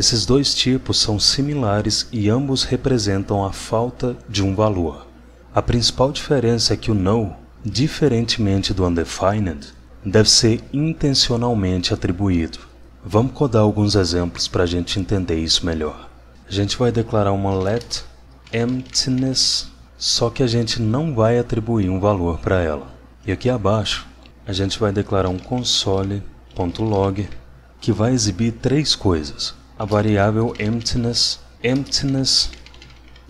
Esses dois tipos são similares e ambos representam a falta de um valor. A principal diferença é que o null, diferentemente do undefined, deve ser intencionalmente atribuído. Vamos codar alguns exemplos para a gente entender isso melhor. A gente vai declarar uma let emptiness, só que a gente não vai atribuir um valor para ela. E aqui abaixo, a gente vai declarar um console.log que vai exibir três coisas a variável emptiness, emptiness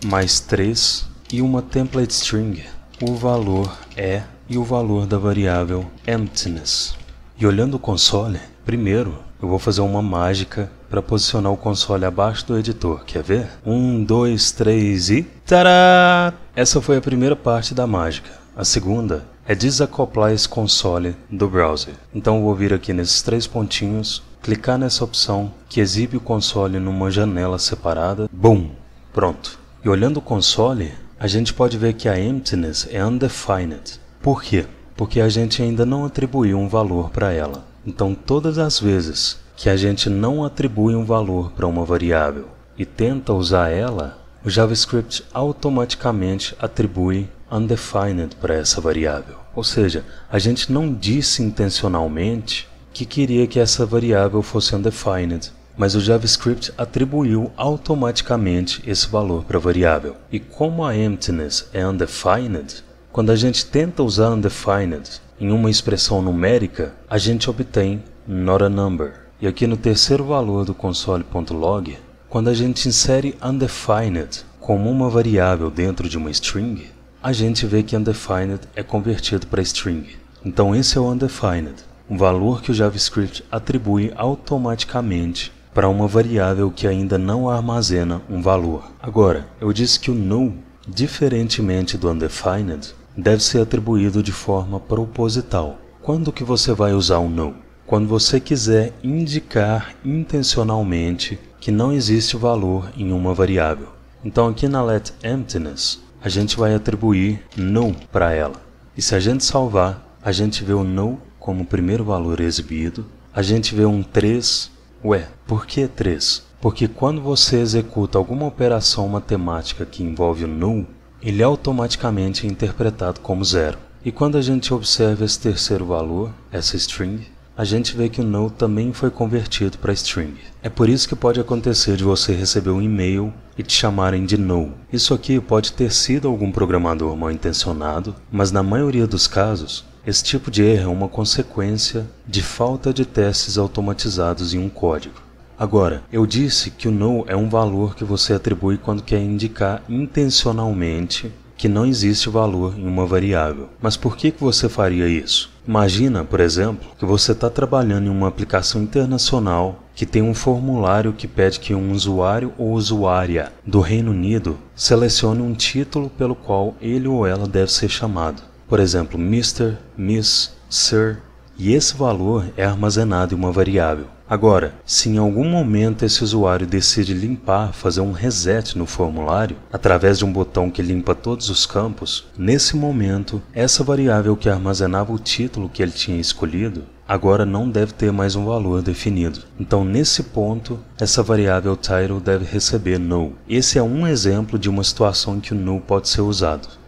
mais 3 e uma template string. O valor é e o valor da variável emptiness. E olhando o console, primeiro eu vou fazer uma mágica para posicionar o console abaixo do editor. Quer ver? 1, 2, 3 e... Tadá! Essa foi a primeira parte da mágica. A segunda é desacoplar esse console do browser. Então eu vou vir aqui nesses três pontinhos Clicar nessa opção, que exibe o console numa janela separada. Boom! Pronto. E olhando o console, a gente pode ver que a emptiness é undefined. Por quê? Porque a gente ainda não atribuiu um valor para ela. Então, todas as vezes que a gente não atribui um valor para uma variável e tenta usar ela, o JavaScript automaticamente atribui undefined para essa variável. Ou seja, a gente não disse intencionalmente que queria que essa variável fosse undefined, mas o JavaScript atribuiu automaticamente esse valor para a variável. E como a emptiness é undefined, quando a gente tenta usar undefined em uma expressão numérica, a gente obtém not a number. E aqui no terceiro valor do console.log, quando a gente insere undefined como uma variável dentro de uma string, a gente vê que undefined é convertido para string. Então esse é o undefined um valor que o JavaScript atribui automaticamente para uma variável que ainda não armazena um valor. Agora, eu disse que o null, diferentemente do undefined, deve ser atribuído de forma proposital. Quando que você vai usar o null? Quando você quiser indicar intencionalmente que não existe valor em uma variável. Então aqui na let emptiness, a gente vai atribuir null para ela. E se a gente salvar, a gente vê o no como o primeiro valor exibido, a gente vê um 3, ué, por que 3? Porque quando você executa alguma operação matemática que envolve o null, ele é automaticamente é interpretado como zero. E quando a gente observa esse terceiro valor, essa string, a gente vê que o null também foi convertido para string. É por isso que pode acontecer de você receber um e-mail e te chamarem de null. Isso aqui pode ter sido algum programador mal intencionado, mas na maioria dos casos, esse tipo de erro é uma consequência de falta de testes automatizados em um código. Agora, eu disse que o null é um valor que você atribui quando quer indicar intencionalmente que não existe valor em uma variável. Mas por que, que você faria isso? Imagina, por exemplo, que você está trabalhando em uma aplicação internacional que tem um formulário que pede que um usuário ou usuária do Reino Unido selecione um título pelo qual ele ou ela deve ser chamado. Por exemplo, Mr, Miss, Sir, e esse valor é armazenado em uma variável. Agora, se em algum momento esse usuário decide limpar, fazer um reset no formulário, através de um botão que limpa todos os campos, nesse momento, essa variável que armazenava o título que ele tinha escolhido agora não deve ter mais um valor definido. Então, nesse ponto, essa variável title deve receber null. Esse é um exemplo de uma situação em que o null pode ser usado.